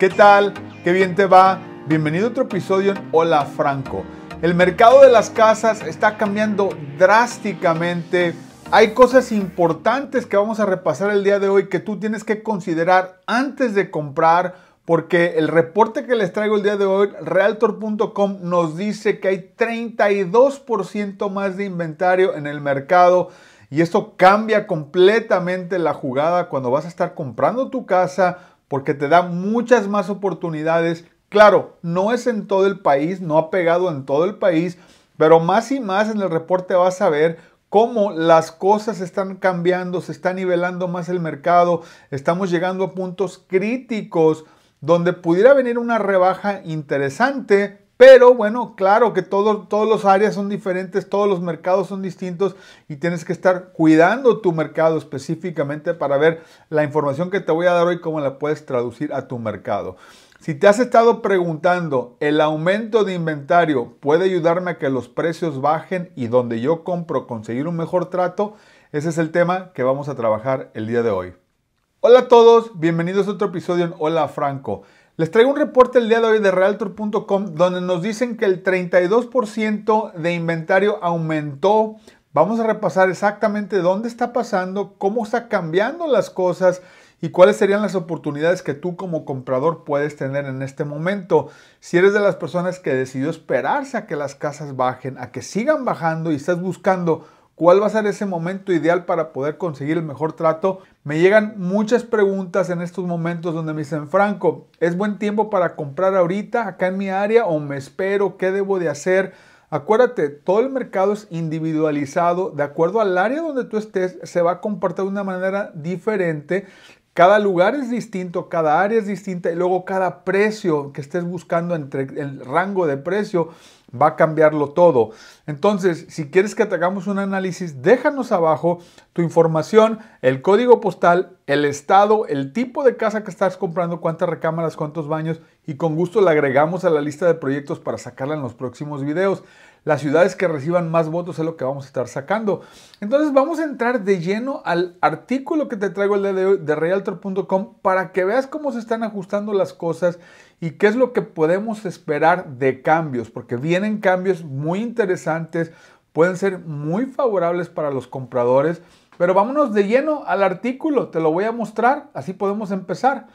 ¿Qué tal? ¿Qué bien te va? Bienvenido a otro episodio en Hola Franco. El mercado de las casas está cambiando drásticamente. Hay cosas importantes que vamos a repasar el día de hoy que tú tienes que considerar antes de comprar porque el reporte que les traigo el día de hoy, realtor.com, nos dice que hay 32% más de inventario en el mercado. Y esto cambia completamente la jugada cuando vas a estar comprando tu casa porque te da muchas más oportunidades. Claro, no es en todo el país, no ha pegado en todo el país, pero más y más en el reporte vas a ver cómo las cosas están cambiando, se está nivelando más el mercado, estamos llegando a puntos críticos donde pudiera venir una rebaja interesante pero bueno, claro que todos los áreas son diferentes, todos los mercados son distintos y tienes que estar cuidando tu mercado específicamente para ver la información que te voy a dar hoy, cómo la puedes traducir a tu mercado. Si te has estado preguntando, ¿el aumento de inventario puede ayudarme a que los precios bajen y donde yo compro conseguir un mejor trato? Ese es el tema que vamos a trabajar el día de hoy. Hola a todos, bienvenidos a otro episodio en Hola Franco. Les traigo un reporte el día de hoy de Realtor.com donde nos dicen que el 32% de inventario aumentó. Vamos a repasar exactamente dónde está pasando, cómo está cambiando las cosas y cuáles serían las oportunidades que tú como comprador puedes tener en este momento. Si eres de las personas que decidió esperarse a que las casas bajen, a que sigan bajando y estás buscando ¿Cuál va a ser ese momento ideal para poder conseguir el mejor trato? Me llegan muchas preguntas en estos momentos donde me dicen, Franco, ¿es buen tiempo para comprar ahorita acá en mi área o me espero? ¿Qué debo de hacer? Acuérdate, todo el mercado es individualizado, de acuerdo al área donde tú estés, se va a comportar de una manera diferente. Cada lugar es distinto, cada área es distinta y luego cada precio que estés buscando entre el rango de precio va a cambiarlo todo. Entonces, si quieres que te hagamos un análisis, déjanos abajo tu información, el código postal, el estado, el tipo de casa que estás comprando, cuántas recámaras, cuántos baños y con gusto la agregamos a la lista de proyectos para sacarla en los próximos videos. Las ciudades que reciban más votos es lo que vamos a estar sacando. Entonces vamos a entrar de lleno al artículo que te traigo el día de, hoy de realtor.com para que veas cómo se están ajustando las cosas y qué es lo que podemos esperar de cambios, porque vienen cambios muy interesantes, pueden ser muy favorables para los compradores, pero vámonos de lleno al artículo, te lo voy a mostrar, así podemos empezar.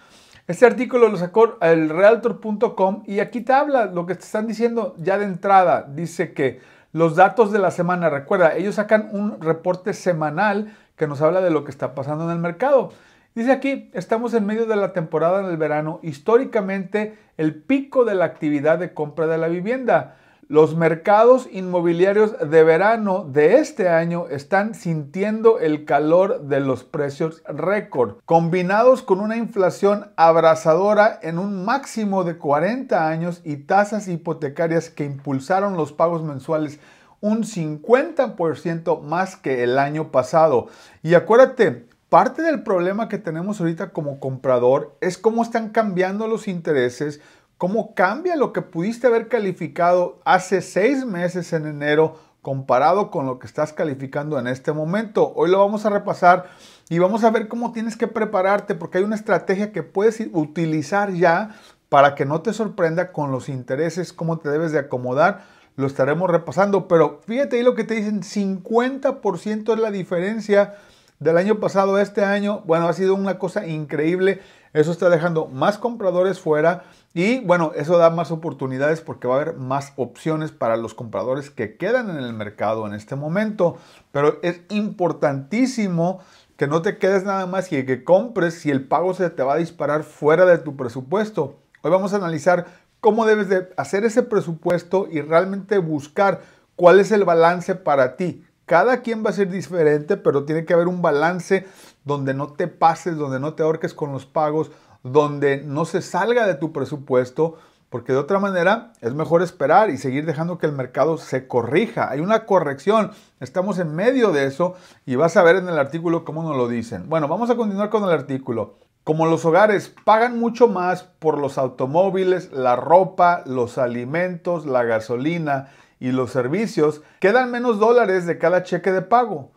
Este artículo lo sacó el realtor.com y aquí te habla lo que te están diciendo ya de entrada. Dice que los datos de la semana, recuerda, ellos sacan un reporte semanal que nos habla de lo que está pasando en el mercado. Dice aquí, estamos en medio de la temporada del verano, históricamente el pico de la actividad de compra de la vivienda. Los mercados inmobiliarios de verano de este año están sintiendo el calor de los precios récord, combinados con una inflación abrasadora en un máximo de 40 años y tasas hipotecarias que impulsaron los pagos mensuales un 50% más que el año pasado. Y acuérdate, Parte del problema que tenemos ahorita como comprador es cómo están cambiando los intereses, cómo cambia lo que pudiste haber calificado hace seis meses en enero comparado con lo que estás calificando en este momento. Hoy lo vamos a repasar y vamos a ver cómo tienes que prepararte porque hay una estrategia que puedes utilizar ya para que no te sorprenda con los intereses, cómo te debes de acomodar. Lo estaremos repasando, pero fíjate ahí lo que te dicen, 50% es la diferencia del año pasado a este año, bueno, ha sido una cosa increíble. Eso está dejando más compradores fuera y bueno, eso da más oportunidades porque va a haber más opciones para los compradores que quedan en el mercado en este momento. Pero es importantísimo que no te quedes nada más y que compres si el pago se te va a disparar fuera de tu presupuesto. Hoy vamos a analizar cómo debes de hacer ese presupuesto y realmente buscar cuál es el balance para ti. Cada quien va a ser diferente, pero tiene que haber un balance donde no te pases, donde no te ahorques con los pagos, donde no se salga de tu presupuesto, porque de otra manera es mejor esperar y seguir dejando que el mercado se corrija. Hay una corrección, estamos en medio de eso y vas a ver en el artículo cómo nos lo dicen. Bueno, vamos a continuar con el artículo. Como los hogares pagan mucho más por los automóviles, la ropa, los alimentos, la gasolina, y los servicios, quedan menos dólares de cada cheque de pago,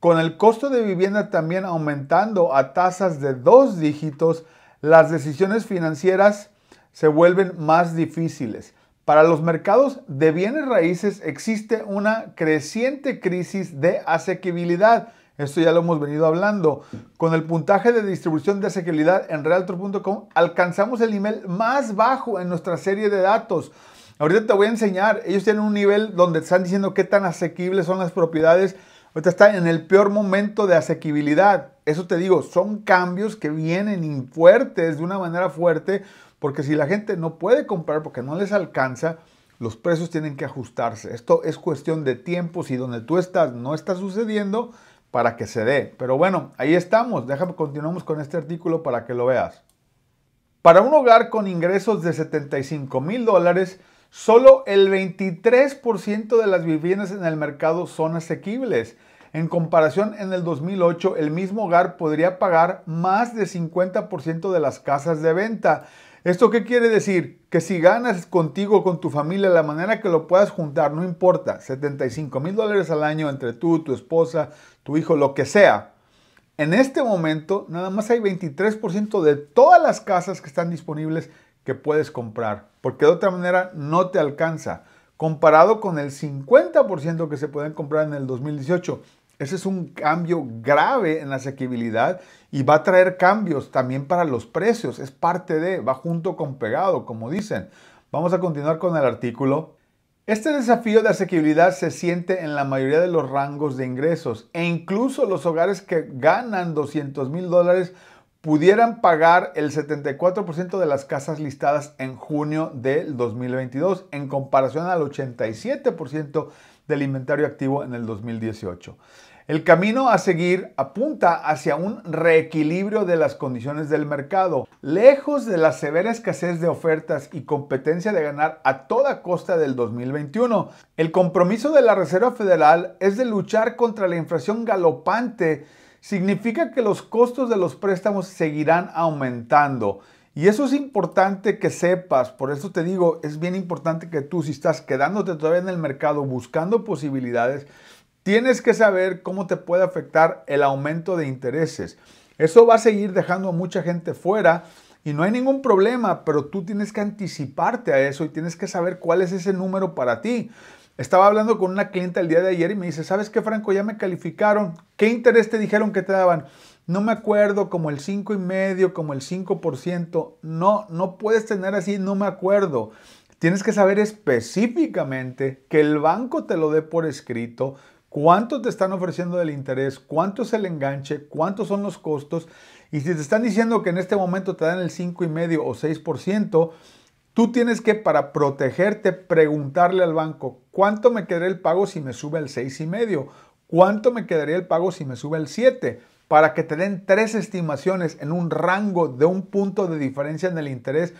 con el costo de vivienda también aumentando a tasas de dos dígitos, las decisiones financieras se vuelven más difíciles. Para los mercados de bienes raíces existe una creciente crisis de asequibilidad. Esto ya lo hemos venido hablando. Con el puntaje de distribución de asequibilidad en realtor.com alcanzamos el nivel más bajo en nuestra serie de datos. Ahorita te voy a enseñar. Ellos tienen un nivel donde están diciendo qué tan asequibles son las propiedades. Ahorita están en el peor momento de asequibilidad. Eso te digo, son cambios que vienen fuertes, de una manera fuerte, porque si la gente no puede comprar porque no les alcanza, los precios tienen que ajustarse. Esto es cuestión de tiempo. Si donde tú estás no está sucediendo, para que se dé. Pero bueno, ahí estamos. Déjame continuamos con este artículo para que lo veas. Para un hogar con ingresos de 75 mil dólares, Solo el 23% de las viviendas en el mercado son asequibles. En comparación, en el 2008 el mismo hogar podría pagar más de 50% de las casas de venta. ¿Esto qué quiere decir? Que si ganas contigo, con tu familia, la manera que lo puedas juntar, no importa, 75 mil dólares al año entre tú, tu esposa, tu hijo, lo que sea. En este momento, nada más hay 23% de todas las casas que están disponibles que puedes comprar porque de otra manera no te alcanza. Comparado con el 50% que se pueden comprar en el 2018, ese es un cambio grave en la asequibilidad y va a traer cambios también para los precios. Es parte de, va junto con pegado, como dicen. Vamos a continuar con el artículo. Este desafío de asequibilidad se siente en la mayoría de los rangos de ingresos e incluso los hogares que ganan 200 mil dólares pudieran pagar el 74% de las casas listadas en junio del 2022 en comparación al 87% del inventario activo en el 2018. El camino a seguir apunta hacia un reequilibrio de las condiciones del mercado, lejos de la severa escasez de ofertas y competencia de ganar a toda costa del 2021. El compromiso de la Reserva Federal es de luchar contra la inflación galopante significa que los costos de los préstamos seguirán aumentando. Y eso es importante que sepas, por eso te digo, es bien importante que tú si estás quedándote todavía en el mercado buscando posibilidades, tienes que saber cómo te puede afectar el aumento de intereses. Eso va a seguir dejando a mucha gente fuera y no hay ningún problema, pero tú tienes que anticiparte a eso y tienes que saber cuál es ese número para ti. Estaba hablando con una cliente el día de ayer y me dice, ¿sabes qué, Franco? Ya me calificaron. ¿Qué interés te dijeron que te daban? No me acuerdo, como el 5,5, como el 5%. No, no puedes tener así, no me acuerdo. Tienes que saber específicamente que el banco te lo dé por escrito, cuánto te están ofreciendo del interés, cuánto es el enganche, cuántos son los costos. Y si te están diciendo que en este momento te dan el 5,5 o 6%, Tú tienes que, para protegerte, preguntarle al banco, ¿cuánto me quedaría el pago si me sube el 6,5? ¿Cuánto me quedaría el pago si me sube el 7? Para que te den tres estimaciones en un rango de un punto de diferencia en el interés.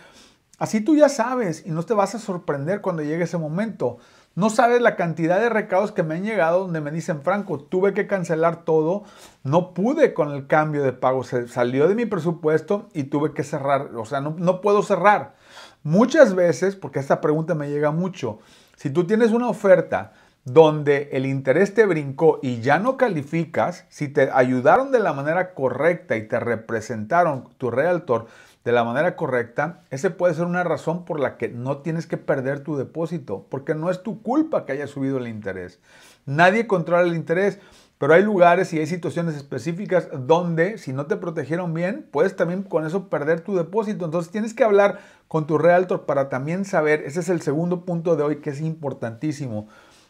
Así tú ya sabes y no te vas a sorprender cuando llegue ese momento. No sabes la cantidad de recados que me han llegado donde me dicen, Franco, tuve que cancelar todo, no pude con el cambio de pago, se salió de mi presupuesto y tuve que cerrar, o sea, no puedo cerrar. Muchas veces, porque esta pregunta me llega mucho, si tú tienes una oferta donde el interés te brincó y ya no calificas, si te ayudaron de la manera correcta y te representaron tu realtor de la manera correcta, ese puede ser una razón por la que no tienes que perder tu depósito, porque no es tu culpa que haya subido el interés. Nadie controla el interés. Pero hay lugares y hay situaciones específicas donde si no te protegieron bien, puedes también con eso perder tu depósito. Entonces tienes que hablar con tu realtor para también saber, ese es el segundo punto de hoy que es importantísimo.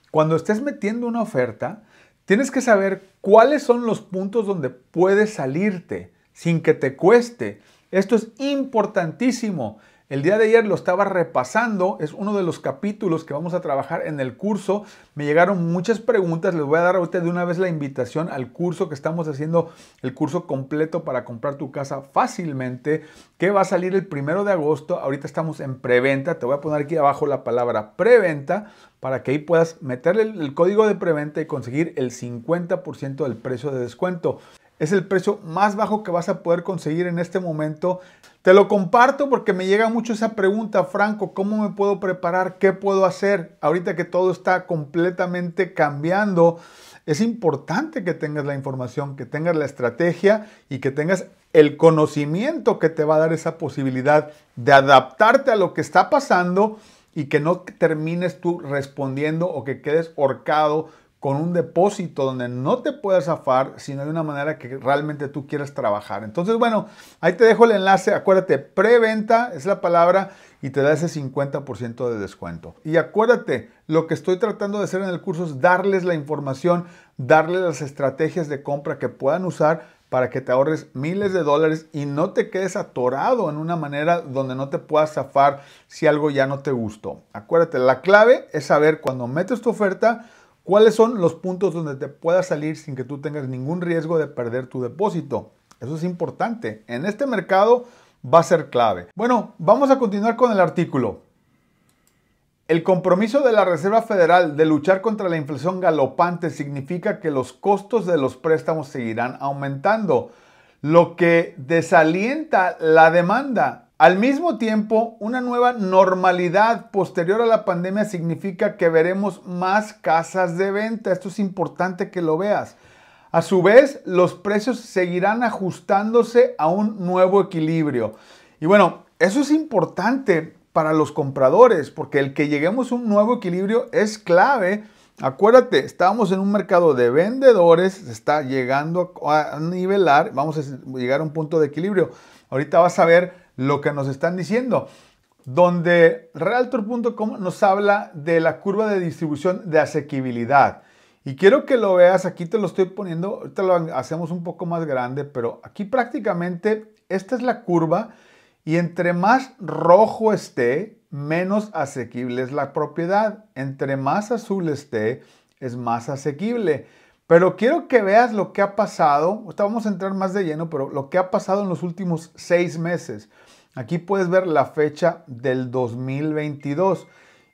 Cuando estés metiendo una oferta, tienes que saber cuáles son los puntos donde puedes salirte sin que te cueste. Esto es importantísimo. El día de ayer lo estaba repasando, es uno de los capítulos que vamos a trabajar en el curso. Me llegaron muchas preguntas, les voy a dar a usted de una vez la invitación al curso que estamos haciendo, el curso completo para comprar tu casa fácilmente, que va a salir el primero de agosto. Ahorita estamos en preventa, te voy a poner aquí abajo la palabra preventa para que ahí puedas meterle el código de preventa y conseguir el 50% del precio de descuento es el precio más bajo que vas a poder conseguir en este momento. Te lo comparto porque me llega mucho esa pregunta, Franco, ¿cómo me puedo preparar? ¿Qué puedo hacer? Ahorita que todo está completamente cambiando, es importante que tengas la información, que tengas la estrategia y que tengas el conocimiento que te va a dar esa posibilidad de adaptarte a lo que está pasando y que no termines tú respondiendo o que quedes horcado con un depósito donde no te puedas zafar, sino de una manera que realmente tú quieras trabajar. Entonces, bueno, ahí te dejo el enlace. Acuérdate, preventa es la palabra y te da ese 50% de descuento. Y acuérdate, lo que estoy tratando de hacer en el curso es darles la información, darles las estrategias de compra que puedan usar para que te ahorres miles de dólares y no te quedes atorado en una manera donde no te puedas zafar si algo ya no te gustó. Acuérdate, la clave es saber cuando metes tu oferta, ¿Cuáles son los puntos donde te puedas salir sin que tú tengas ningún riesgo de perder tu depósito? Eso es importante. En este mercado va a ser clave. Bueno, vamos a continuar con el artículo. El compromiso de la Reserva Federal de luchar contra la inflación galopante significa que los costos de los préstamos seguirán aumentando, lo que desalienta la demanda al mismo tiempo, una nueva normalidad posterior a la pandemia significa que veremos más casas de venta. Esto es importante que lo veas. A su vez, los precios seguirán ajustándose a un nuevo equilibrio. Y bueno, eso es importante para los compradores, porque el que lleguemos a un nuevo equilibrio es clave. Acuérdate, estábamos en un mercado de vendedores, se está llegando a nivelar, vamos a llegar a un punto de equilibrio. Ahorita vas a ver lo que nos están diciendo, donde realtor.com nos habla de la curva de distribución de asequibilidad. Y quiero que lo veas, aquí te lo estoy poniendo, ahorita lo hacemos un poco más grande, pero aquí prácticamente esta es la curva y entre más rojo esté, menos asequible es la propiedad. Entre más azul esté, es más asequible. Pero quiero que veas lo que ha pasado. Ahora vamos a entrar más de lleno, pero lo que ha pasado en los últimos seis meses. Aquí puedes ver la fecha del 2022.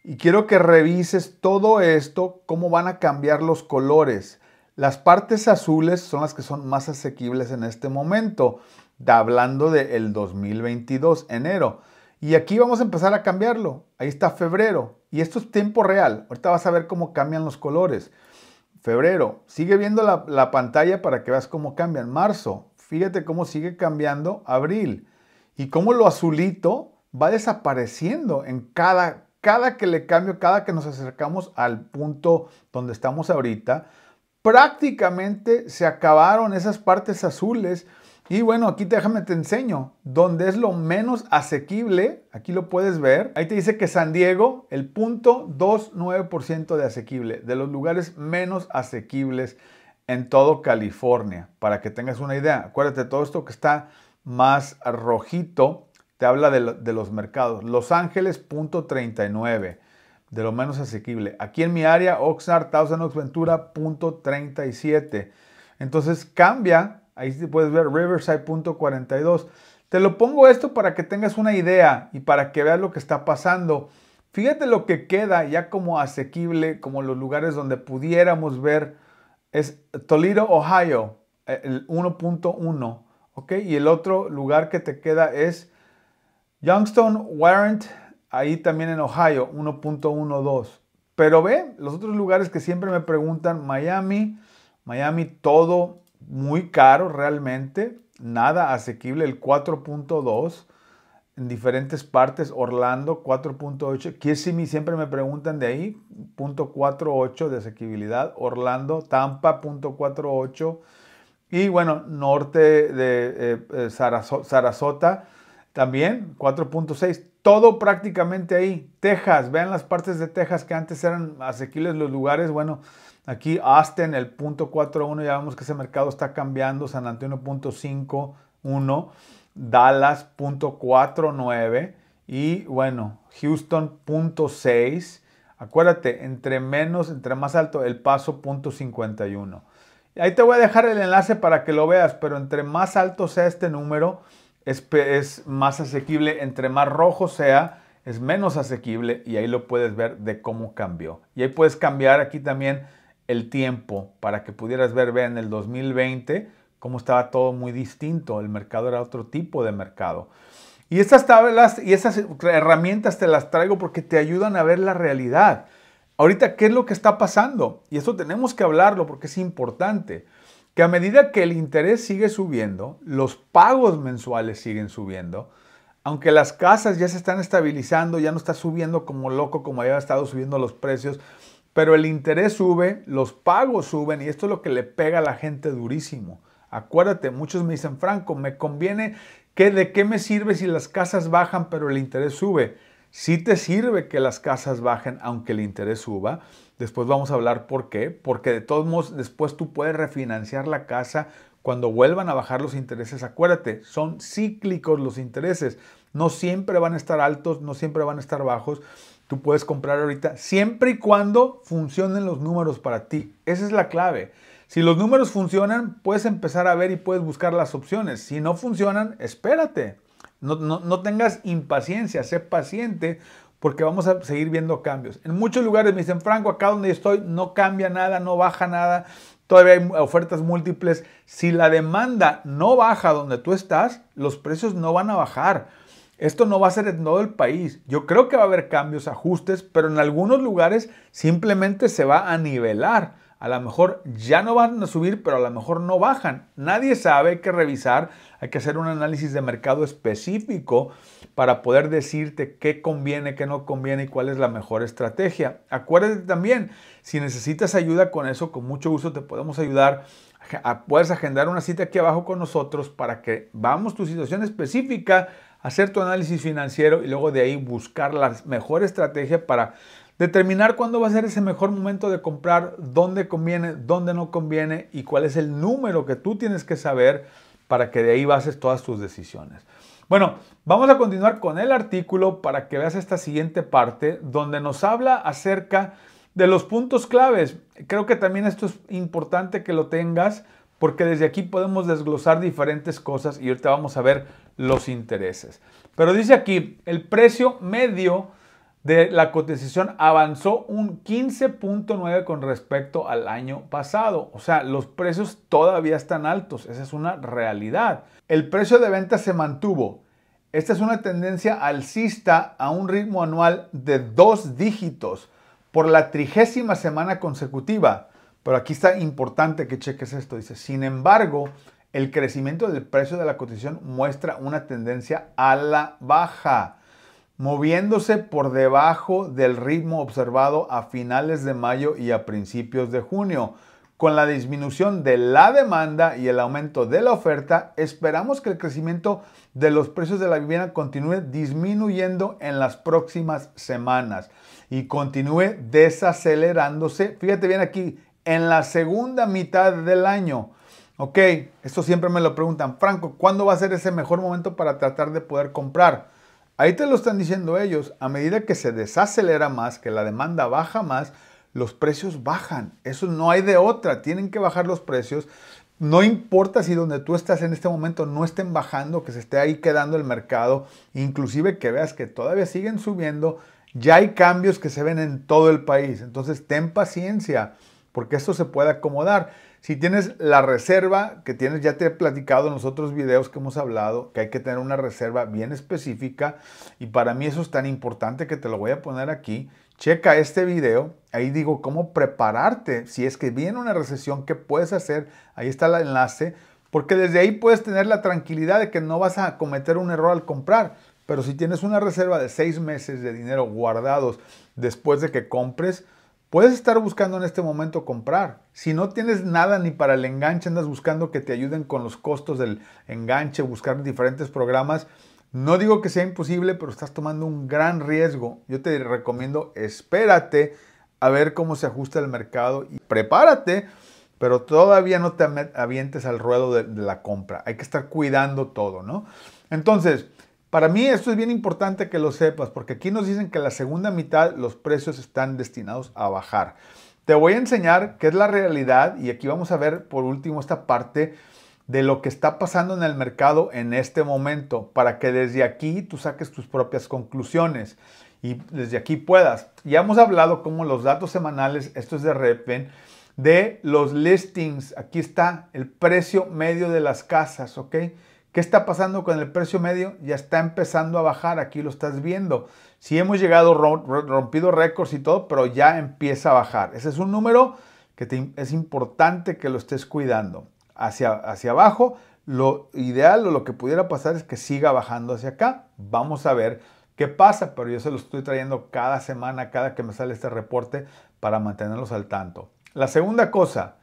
Y quiero que revises todo esto, cómo van a cambiar los colores. Las partes azules son las que son más asequibles en este momento, hablando del de 2022, enero. Y aquí vamos a empezar a cambiarlo. Ahí está febrero. Y esto es tiempo real. Ahorita vas a ver cómo cambian los colores. Febrero, sigue viendo la, pantalla para que veas cómo cambia en Marzo, fíjate cómo sigue cambiando. Abril, y cómo lo azulito va desapareciendo en cada, cada que le cambio, cada que nos acercamos al punto donde estamos ahorita. Prácticamente se acabaron esas partes azules y bueno, aquí déjame te enseño, Dónde es lo menos asequible, aquí lo puedes ver, ahí te dice que San Diego, el 0.29% de asequible, de los lugares menos asequibles en todo California, para que tengas una idea. Acuérdate, todo esto que está más rojito, te habla de, los mercados. Los Ángeles, .39 de lo menos asequible. Aquí en mi área, Oxnard, Thousand Oaks Ventura, .37 Entonces cambia Ahí puedes ver riverside.42. Te lo pongo esto para que tengas una idea y para que veas lo que está pasando. Fíjate lo que queda ya como asequible, como los lugares donde pudiéramos ver, es Toledo, Ohio, eh, el 1.1, Y el otro lugar que te queda es Youngstown, Warrant, ahí también en Ohio, 1.12. Pero ve, los otros lugares que siempre me preguntan, Miami, Miami todo muy caro realmente, nada asequible, el 4.2 en diferentes partes, Orlando 4.8, Kissimmee siempre me preguntan de ahí, .48 de asequibilidad, Orlando, Tampa .48. y bueno, norte de eh, eh, Sarasota también 4.6, todo prácticamente ahí, Texas, vean las partes de Texas que antes eran asequibles los lugares, bueno, Aquí Austin, el punto 4.1, ya vemos que ese mercado está cambiando. San Antonio, punto 5.1. Dallas, punto 4.9. Y bueno, Houston, punto 6. Acuérdate, entre menos, entre más alto, el paso, punto 51. Ahí te voy a dejar el enlace para que lo veas, pero entre más alto sea este número, es, es más asequible. Entre más rojo sea, es menos asequible. Y ahí lo puedes ver de cómo cambió. Y ahí puedes cambiar aquí también el tiempo para que pudieras ver, ver en el 2020 cómo estaba todo muy distinto, el mercado era otro tipo de mercado. Y estas tablas y esas herramientas te las traigo porque te ayudan a ver la realidad. Ahorita, ¿qué es lo que está pasando? Y eso tenemos que hablarlo porque es importante. Que a medida que el interés sigue subiendo, los pagos mensuales siguen subiendo, aunque las casas ya se están estabilizando, ya no está subiendo como loco como había estado subiendo los precios, pero el interés sube, los pagos suben y esto es lo que le pega a la gente durísimo. Acuérdate, muchos me dicen, Franco, me conviene, que ¿de qué me sirve si las casas bajan pero el interés sube? Sí te sirve que las casas bajen aunque el interés suba. Después vamos a hablar por qué. Porque de todos modos después tú puedes refinanciar la casa cuando vuelvan a bajar los intereses. Acuérdate, son cíclicos los intereses. No siempre van a estar altos, no siempre van a estar bajos. Tú puedes comprar ahorita siempre y cuando funcionen los números para ti. Esa es la clave. Si los números funcionan, puedes empezar a ver y puedes buscar las opciones. Si no funcionan, espérate. No, tengas impaciencia, sé paciente porque vamos a seguir viendo cambios. En muchos lugares me dicen, Franco, acá donde estoy no cambia nada, no baja nada, todavía hay ofertas múltiples. Si la demanda no baja donde tú estás, los precios no van a bajar. Esto no va a ser en todo el país. Yo creo que va a haber cambios, ajustes, pero en algunos lugares simplemente se va a nivelar. A lo mejor ya no van a subir, pero a lo mejor no bajan. Nadie sabe, hay que revisar, hay que hacer un análisis de mercado específico para poder decirte qué conviene, qué no conviene y cuál es la mejor estrategia. Acuérdate también, si necesitas ayuda con eso, con mucho gusto te podemos ayudar. Puedes agendar una cita aquí abajo con nosotros para que vamos tu situación específica hacer tu análisis financiero y luego de ahí buscar la mejor estrategia para determinar cuándo va a ser ese mejor momento de comprar, dónde conviene, dónde no conviene y cuál es el número que tú tienes que saber para que de ahí bases todas tus decisiones. Bueno, vamos a continuar con el artículo para que veas esta siguiente parte donde nos habla acerca de los puntos claves. Creo que también esto es importante que lo tengas porque desde aquí podemos desglosar diferentes cosas y ahorita vamos a ver los intereses. Pero dice aquí, el precio medio de la cotización avanzó un 15.9 con respecto al año pasado. O sea, los precios todavía están altos, esa es una realidad. El precio de venta se mantuvo. Esta es una tendencia alcista a un ritmo anual de dos dígitos por la trigésima semana consecutiva. Pero aquí está importante que cheques esto. Dice, sin embargo, el crecimiento del precio de la cotización muestra una tendencia a la baja, moviéndose por debajo del ritmo observado a finales de mayo y a principios de junio. Con la disminución de la demanda y el aumento de la oferta, esperamos que el crecimiento de los precios de la vivienda continúe disminuyendo en las próximas semanas y continúe desacelerándose. Fíjate bien aquí, en la segunda mitad del año. Ok, esto siempre me lo preguntan. Franco, ¿cuándo va a ser ese mejor momento para tratar de poder comprar? Ahí te lo están diciendo ellos. A medida que se desacelera más, que la demanda baja más, los precios bajan. Eso no hay de otra. Tienen que bajar los precios. No importa si donde tú estás en este momento no estén bajando, que se esté ahí quedando el mercado, inclusive que veas que todavía siguen subiendo, ya hay cambios que se ven en todo el país. Entonces, ten paciencia porque esto se puede acomodar. Si tienes la reserva que tienes, ya te he platicado en los otros videos que hemos hablado, que hay que tener una reserva bien específica y para mí eso es tan importante que te lo voy a poner aquí. Checa este video, ahí digo cómo prepararte si es que viene una recesión, qué puedes hacer, ahí está el enlace, porque desde ahí puedes tener la tranquilidad de que no vas a cometer un error al comprar. Pero si tienes una reserva de seis meses de dinero guardados después de que compres, Puedes estar buscando en este momento comprar. Si no tienes nada ni para el enganche, andas buscando que te ayuden con los costos del enganche, buscar diferentes programas. No digo que sea imposible, pero estás tomando un gran riesgo. Yo te recomiendo espérate a ver cómo se ajusta el mercado y prepárate, pero todavía no te avientes al ruedo de, la compra. Hay que estar cuidando todo, ¿no? Entonces, para mí esto es bien importante que lo sepas, porque aquí nos dicen que la segunda mitad los precios están destinados a bajar. Te voy a enseñar qué es la realidad y aquí vamos a ver por último esta parte de lo que está pasando en el mercado en este momento, para que desde aquí tú saques tus propias conclusiones y desde aquí puedas. Ya hemos hablado como los datos semanales, esto es de Repen, de los listings. Aquí está el precio medio de las casas, ¿ok? ¿Qué está pasando con el precio medio? Ya está empezando a bajar, aquí lo estás viendo. Sí hemos llegado, rompido récords y todo, pero ya empieza a bajar. Ese es un número que es importante que lo estés cuidando. Hacia, hacia abajo, lo ideal o lo que pudiera pasar es que siga bajando hacia acá. Vamos a ver qué pasa, pero yo se lo estoy trayendo cada semana, cada que me sale este reporte para mantenerlos al tanto. La segunda cosa,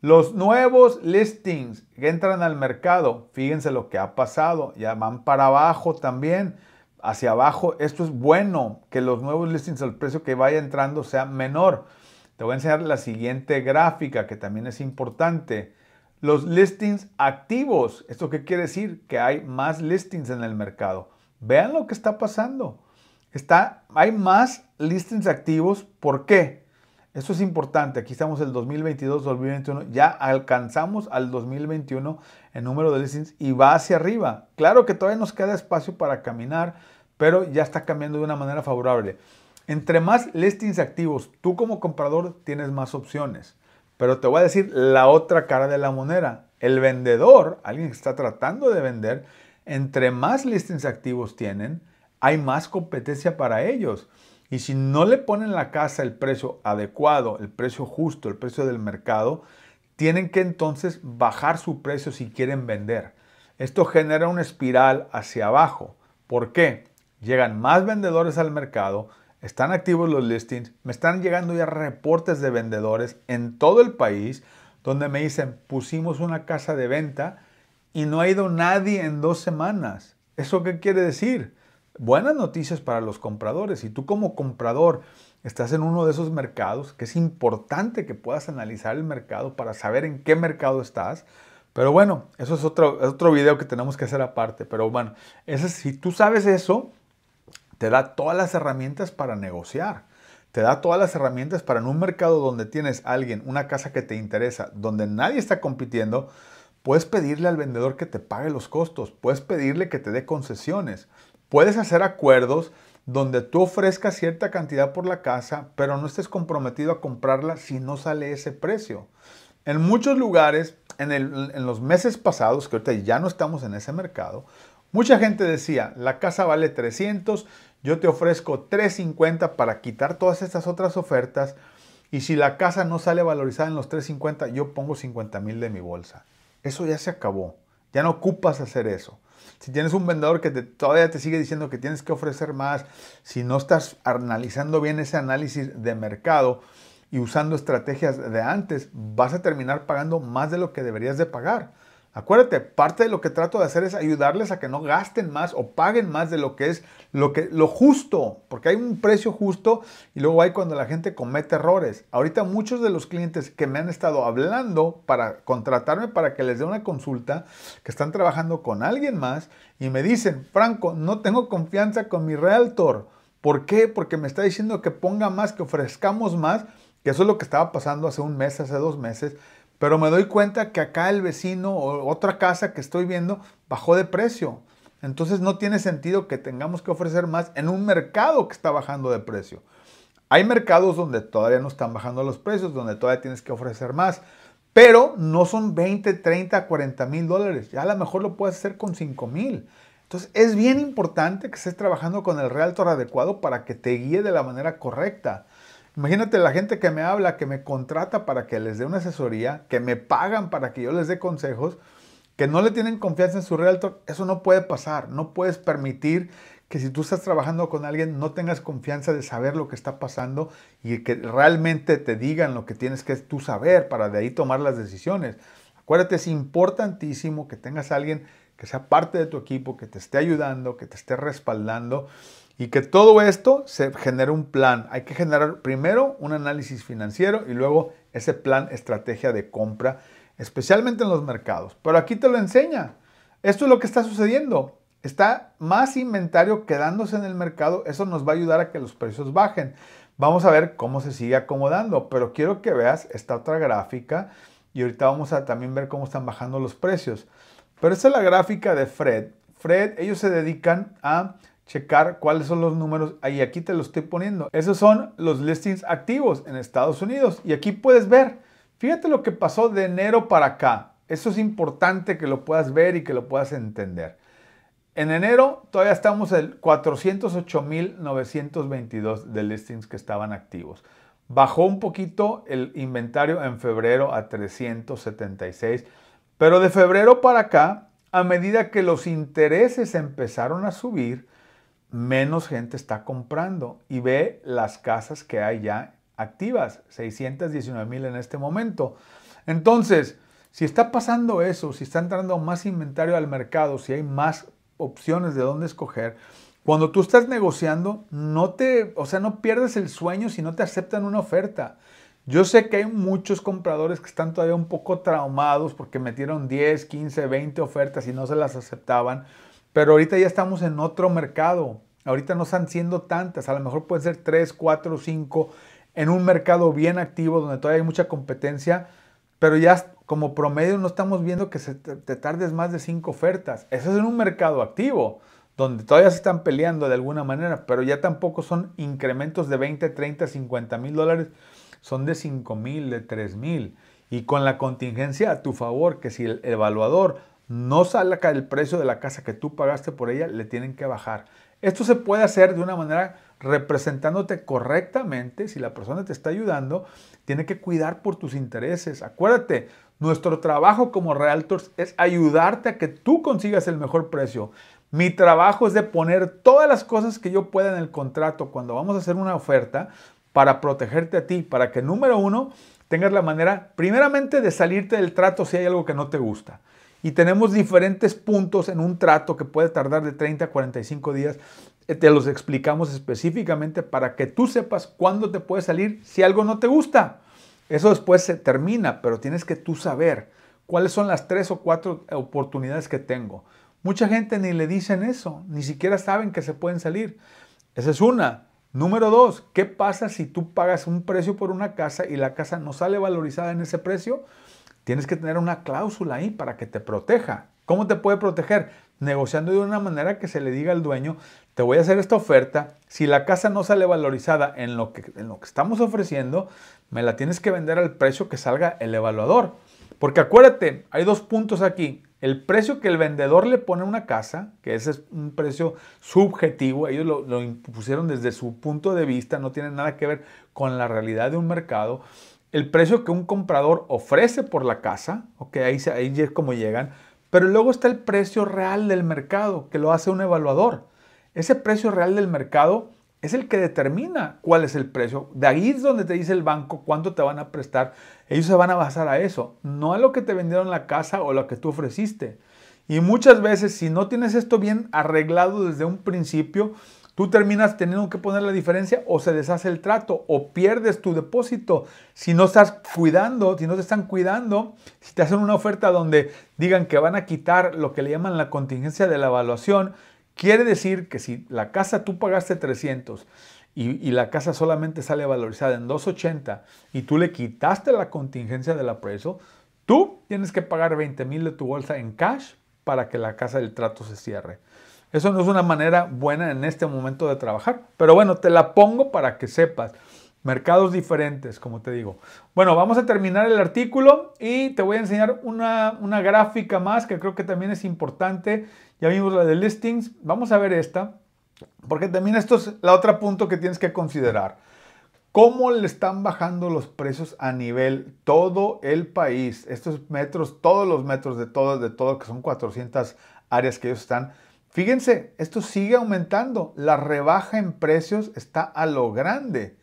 los nuevos listings que entran al mercado, fíjense lo que ha pasado, ya van para abajo también, hacia abajo. Esto es bueno, que los nuevos listings, al precio que vaya entrando sea menor. Te voy a enseñar la siguiente gráfica que también es importante. Los listings activos. ¿Esto qué quiere decir? Que hay más listings en el mercado. Vean lo que está pasando. Está, hay más listings activos. ¿Por qué? Eso es importante. Aquí estamos el 2022-2021. Ya alcanzamos al 2021 en número de listings y va hacia arriba. Claro que todavía nos queda espacio para caminar, pero ya está cambiando de una manera favorable. Entre más listings activos, tú como comprador tienes más opciones. Pero te voy a decir la otra cara de la moneda. El vendedor, alguien que está tratando de vender, entre más listings activos tienen, hay más competencia para ellos. Y si no le ponen la casa el precio adecuado, el precio justo, el precio del mercado, tienen que entonces bajar su precio si quieren vender. Esto genera una espiral hacia abajo. ¿Por qué? Llegan más vendedores al mercado, están activos los listings, me están llegando ya reportes de vendedores en todo el país donde me dicen, pusimos una casa de venta y no ha ido nadie en dos semanas. ¿Eso qué quiere decir? buenas noticias para los compradores. Si tú como comprador estás en uno de esos mercados, que es importante que puedas analizar el mercado para saber en qué mercado estás. Pero bueno, eso es otro, otro video que tenemos que hacer aparte. Pero bueno, ese, si tú sabes eso, te da todas las herramientas para negociar. Te da todas las herramientas para en un mercado donde tienes alguien, una casa que te interesa, donde nadie está compitiendo, puedes pedirle al vendedor que te pague los costos, puedes pedirle que te dé concesiones, Puedes hacer acuerdos donde tú ofrezcas cierta cantidad por la casa, pero no estés comprometido a comprarla si no sale ese precio. En muchos lugares, en, los meses pasados, que ahorita ya no estamos en ese mercado, mucha gente decía, la casa vale 300, yo te ofrezco 350 para quitar todas estas otras ofertas, y si la casa no sale valorizada en los 350, yo pongo 50 mil de mi bolsa. Eso ya se acabó, ya no ocupas hacer eso si tienes un vendedor que todavía te sigue diciendo que tienes que ofrecer más, si no estás analizando bien ese análisis de mercado y usando estrategias de antes, vas a terminar pagando más de lo que deberías de pagar. Acuérdate, parte de lo que trato de hacer es ayudarles a que no gasten más o paguen más de lo que es lo, que, lo justo, porque hay un precio justo y luego hay cuando la gente comete errores. Ahorita muchos de los clientes que me han estado hablando para contratarme para que les dé una consulta, que están trabajando con alguien más y me dicen, Franco, no tengo confianza con mi realtor. ¿Por qué? Porque me está diciendo que ponga más, que ofrezcamos más, que eso es lo que estaba pasando hace un mes, hace dos meses pero me doy cuenta que acá el vecino o otra casa que estoy viendo bajó de precio. Entonces no tiene sentido que tengamos que ofrecer más en un mercado que está bajando de precio. Hay mercados donde todavía no están bajando los precios, donde todavía tienes que ofrecer más, pero no son 20, 30, 40 mil dólares. Ya a lo mejor lo puedes hacer con 5 mil. Entonces es bien importante que estés trabajando con el realtor adecuado para que te guíe de la manera correcta. Imagínate la gente que me habla, que me contrata para que les dé una asesoría, que me pagan para que yo les dé consejos, que no le tienen confianza en su realtor. Eso no puede pasar. No puedes permitir que si tú estás trabajando con alguien no tengas confianza de saber lo que está pasando y que realmente te digan lo que tienes que tú saber para de ahí tomar las decisiones. Acuérdate, es importantísimo que tengas alguien que sea parte de tu equipo, que te esté ayudando, que te esté respaldando y que todo esto se genere un plan. Hay que generar primero un análisis financiero y luego ese plan estrategia de compra, especialmente en los mercados. Pero aquí te lo enseña. Esto es lo que está sucediendo. Está más inventario quedándose en el mercado. Eso nos va a ayudar a que los precios bajen. Vamos a ver cómo se sigue acomodando. Pero quiero que veas esta otra gráfica. Y ahorita vamos a también ver cómo están bajando los precios. Pero esta es la gráfica de Fred. Fred, ellos se dedican a checar cuáles son los números. Ahí aquí te lo estoy poniendo. Esos son los listings activos en Estados Unidos. Y aquí puedes ver. Fíjate lo que pasó de enero para acá. Eso es importante que lo puedas ver y que lo puedas entender. En enero todavía estamos en 408.922 de listings que estaban activos. Bajó un poquito el inventario en febrero a 376, pero de febrero para acá, a medida que los intereses empezaron a subir, menos gente está comprando y ve las casas que hay ya activas, 619 mil en este momento. Entonces, si está pasando eso, si está entrando más inventario al mercado, si hay más opciones de dónde escoger, cuando tú estás negociando, no te, o sea, no pierdes el sueño si no te aceptan una oferta. Yo sé que hay muchos compradores que están todavía un poco traumados porque metieron 10, 15, 20 ofertas y no se las aceptaban. Pero ahorita ya estamos en otro mercado. Ahorita no están siendo tantas. A lo mejor pueden ser 3, 4, 5 en un mercado bien activo donde todavía hay mucha competencia. Pero ya como promedio no estamos viendo que te tardes más de 5 ofertas. Eso es en un mercado activo donde todavía se están peleando de alguna manera. Pero ya tampoco son incrementos de 20, 30, 50 mil dólares. Son de 5 mil, de 3 mil. Y con la contingencia a tu favor, que si el evaluador no salga el precio de la casa que tú pagaste por ella, le tienen que bajar. Esto se puede hacer de una manera representándote correctamente, si la persona te está ayudando, tiene que cuidar por tus intereses. Acuérdate, nuestro trabajo como realtors es ayudarte a que tú consigas el mejor precio. Mi trabajo es de poner todas las cosas que yo pueda en el contrato cuando vamos a hacer una oferta para protegerte a ti, para que número uno tengas la manera primeramente de salirte del trato si hay algo que no te gusta y tenemos diferentes puntos en un trato que puede tardar de 30 a 45 días. Eh, te los explicamos específicamente para que tú sepas cuándo te puedes salir si algo no te gusta. Eso después se termina, pero tienes que tú saber cuáles son las tres o cuatro oportunidades que tengo. Mucha gente ni le dicen eso, ni siquiera saben que se pueden salir. Esa es una. Número dos, ¿qué pasa si tú pagas un precio por una casa y la casa no sale valorizada en ese precio? Tienes que tener una cláusula ahí para que te proteja. ¿Cómo te puede proteger? Negociando de una manera que se le diga al dueño, te voy a hacer esta oferta, si la casa no sale valorizada en lo que, en lo que estamos ofreciendo, me la tienes que vender al precio que salga el evaluador. Porque acuérdate, hay dos puntos aquí. El precio que el vendedor le pone a una casa, que ese es un precio subjetivo, ellos lo, lo impusieron desde su punto de vista, no tiene nada que ver con la realidad de un mercado el precio que un comprador ofrece por la casa, ok, ahí, ahí es como llegan, pero luego está el precio real del mercado, que lo hace un evaluador. Ese precio real del mercado es el que determina cuál es el precio. De ahí es donde te dice el banco cuánto te van a prestar. Ellos se van a basar a eso, no a lo que te vendieron la casa o lo que tú ofreciste. Y muchas veces, si no tienes esto bien arreglado desde un principio, tú terminas teniendo que poner la diferencia o se deshace el trato o pierdes tu depósito. Si no estás cuidando, si no te están cuidando, si te hacen una oferta donde digan que van a quitar lo que le llaman la contingencia de la evaluación, quiere decir que si la casa tú pagaste 300 y, la casa solamente sale valorizada en 280 y tú le quitaste la contingencia del aprecio, tú tienes que pagar 20 mil de tu bolsa en cash para que la casa del trato se cierre. Eso no es una manera buena en este momento de trabajar. Pero bueno, te la pongo para que sepas. Mercados diferentes, como te digo. Bueno, vamos a terminar el artículo y te voy a enseñar una, gráfica más que creo que también es importante. Ya vimos la de listings. Vamos a ver esta. Porque también esto es la otra punto que tienes que considerar. ¿Cómo le están bajando los precios a nivel todo el país? Estos metros, todos los metros de todo, de todo, que son 400 áreas que ellos están Fíjense, esto sigue aumentando. La rebaja en precios está a lo grande.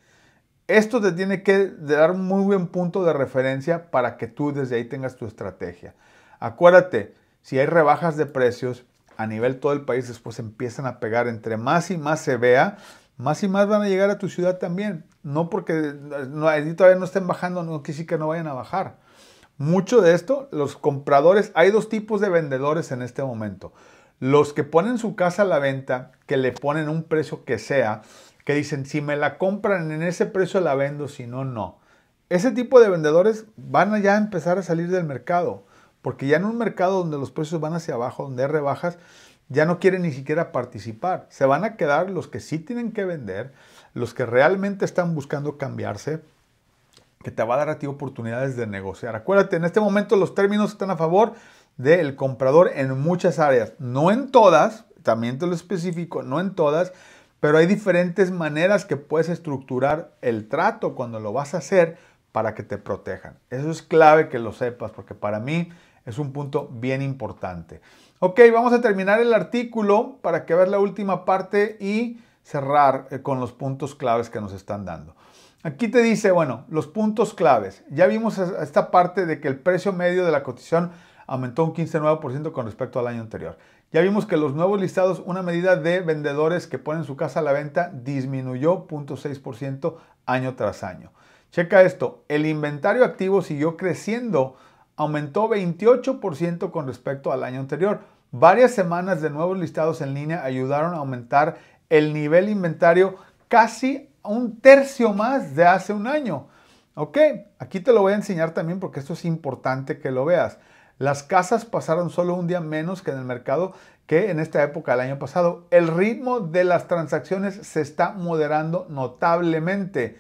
Esto te tiene que dar un muy buen punto de referencia para que tú desde ahí tengas tu estrategia. Acuérdate, si hay rebajas de precios a nivel todo el país, después empiezan a pegar. Entre más y más se vea, más y más van a llegar a tu ciudad también. No porque todavía no estén bajando, no que sí que no vayan a bajar. Mucho de esto, los compradores, hay dos tipos de vendedores en este momento los que ponen su casa a la venta, que le ponen un precio que sea, que dicen, si me la compran en ese precio la vendo, si no, no. Ese tipo de vendedores van a ya empezar a salir del mercado, porque ya en un mercado donde los precios van hacia abajo, donde hay rebajas, ya no quieren ni siquiera participar. Se van a quedar los que sí tienen que vender, los que realmente están buscando cambiarse, que te va a dar a ti oportunidades de negociar. Acuérdate, en este momento los términos están a favor del comprador en muchas áreas, no en todas, también te lo especifico, no en todas, pero hay diferentes maneras que puedes estructurar el trato cuando lo vas a hacer para que te protejan. Eso es clave que lo sepas porque para mí es un punto bien importante. Ok, vamos a terminar el artículo para que veas la última parte y cerrar eh, con los puntos claves que nos están dando. Aquí te dice, bueno, los puntos claves. Ya vimos esta parte de que el precio medio de la cotización aumentó un 15,9% con respecto al año anterior. Ya vimos que los nuevos listados, una medida de vendedores que ponen su casa a la venta, disminuyó 0.6% año tras año. Checa esto, el inventario activo siguió creciendo, aumentó 28% con respecto al año anterior. Varias semanas de nuevos listados en línea ayudaron a aumentar el nivel inventario casi un tercio más de hace un año. Ok, aquí te lo voy a enseñar también porque esto es importante que lo veas. Las casas pasaron solo un día menos que en el mercado que en esta época del año pasado. El ritmo de las transacciones se está moderando notablemente.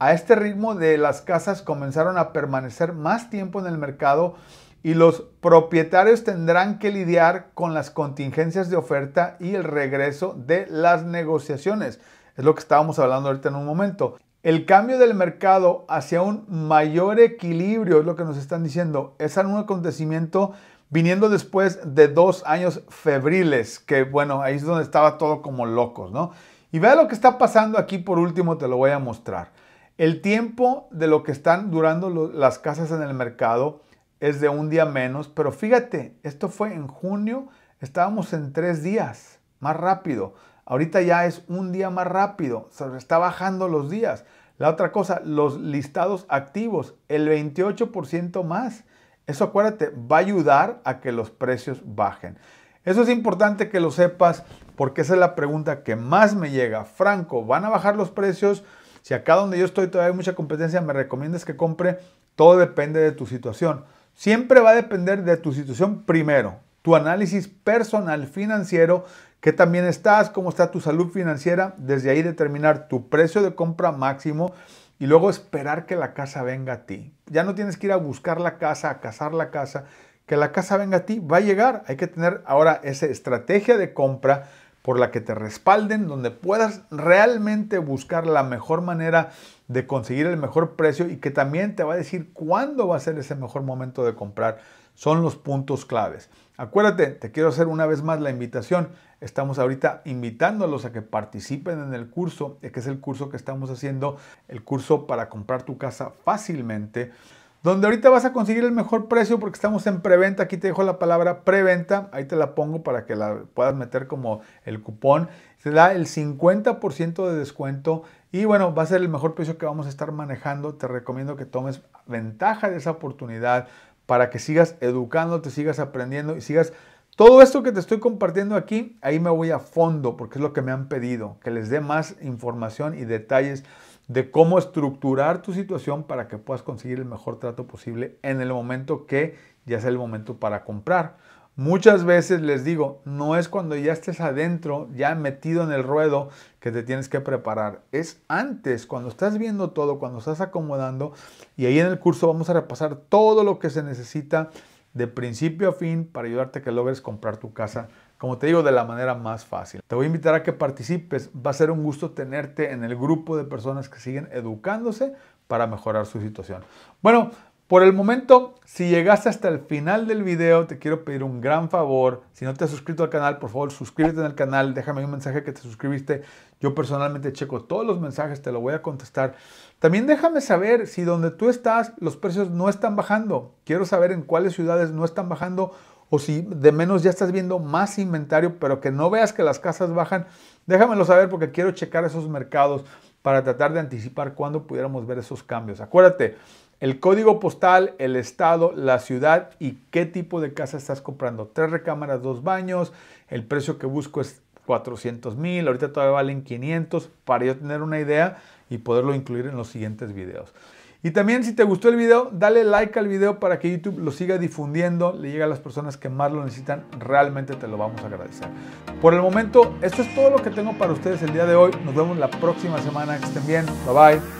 A este ritmo de las casas comenzaron a permanecer más tiempo en el mercado y los propietarios tendrán que lidiar con las contingencias de oferta y el regreso de las negociaciones. Es lo que estábamos hablando ahorita en un momento. El cambio del mercado hacia un mayor equilibrio es lo que nos están diciendo. Es un acontecimiento viniendo después de dos años febriles, que bueno, ahí es donde estaba todo como locos, ¿no? Y vea lo que está pasando aquí por último, te lo voy a mostrar. El tiempo de lo que están durando las casas en el mercado es de un día menos, pero fíjate, esto fue en junio, estábamos en tres días, más rápido. Ahorita ya es un día más rápido, se está bajando los días. La otra cosa, los listados activos, el 28% más. Eso acuérdate, va a ayudar a que los precios bajen. Eso es importante que lo sepas porque esa es la pregunta que más me llega. Franco, ¿van a bajar los precios? Si acá donde yo estoy todavía hay mucha competencia, me recomiendas que compre. Todo depende de tu situación. Siempre va a depender de tu situación primero, tu análisis personal financiero ¿Qué también estás? ¿Cómo está tu salud financiera? Desde ahí determinar tu precio de compra máximo y luego esperar que la casa venga a ti. Ya no tienes que ir a buscar la casa, a cazar la casa. Que la casa venga a ti va a llegar. Hay que tener ahora esa estrategia de compra por la que te respalden, donde puedas realmente buscar la mejor manera de conseguir el mejor precio y que también te va a decir cuándo va a ser ese mejor momento de comprar son los puntos claves. Acuérdate, te quiero hacer una vez más la invitación. Estamos ahorita invitándolos a que participen en el curso, que es el curso que estamos haciendo, el curso para comprar tu casa fácilmente, donde ahorita vas a conseguir el mejor precio porque estamos en preventa. Aquí te dejo la palabra preventa, ahí te la pongo para que la puedas meter como el cupón. te da el 50% de descuento y bueno, va a ser el mejor precio que vamos a estar manejando. Te recomiendo que tomes ventaja de esa oportunidad para que sigas te sigas aprendiendo y sigas... Todo esto que te estoy compartiendo aquí, ahí me voy a fondo porque es lo que me han pedido, que les dé más información y detalles de cómo estructurar tu situación para que puedas conseguir el mejor trato posible en el momento que ya sea el momento para comprar. Muchas veces les digo, no es cuando ya estés adentro, ya metido en el ruedo, que te tienes que preparar. Es antes, cuando estás viendo todo, cuando estás acomodando. Y ahí en el curso vamos a repasar todo lo que se necesita de principio a fin para ayudarte a que logres comprar tu casa, como te digo, de la manera más fácil. Te voy a invitar a que participes. Va a ser un gusto tenerte en el grupo de personas que siguen educándose para mejorar su situación. Bueno, por el momento, si llegaste hasta el final del video, te quiero pedir un gran favor. Si no te has suscrito al canal, por favor, suscríbete al canal. Déjame un mensaje que te suscribiste. Yo personalmente checo todos los mensajes, te lo voy a contestar. También déjame saber si donde tú estás los precios no están bajando. Quiero saber en cuáles ciudades no están bajando o si de menos ya estás viendo más inventario, pero que no veas que las casas bajan. Déjamelo saber porque quiero checar esos mercados para tratar de anticipar cuándo pudiéramos ver esos cambios. Acuérdate, el código postal, el estado, la ciudad y qué tipo de casa estás comprando. Tres recámaras, dos baños, el precio que busco es 400 mil, ahorita todavía valen 500 para yo tener una idea y poderlo incluir en los siguientes videos. Y también si te gustó el video, dale like al video para que YouTube lo siga difundiendo, le llegue a las personas que más lo necesitan, realmente te lo vamos a agradecer. Por el momento, esto es todo lo que tengo para ustedes el día de hoy, nos vemos la próxima semana, que estén bien, bye bye.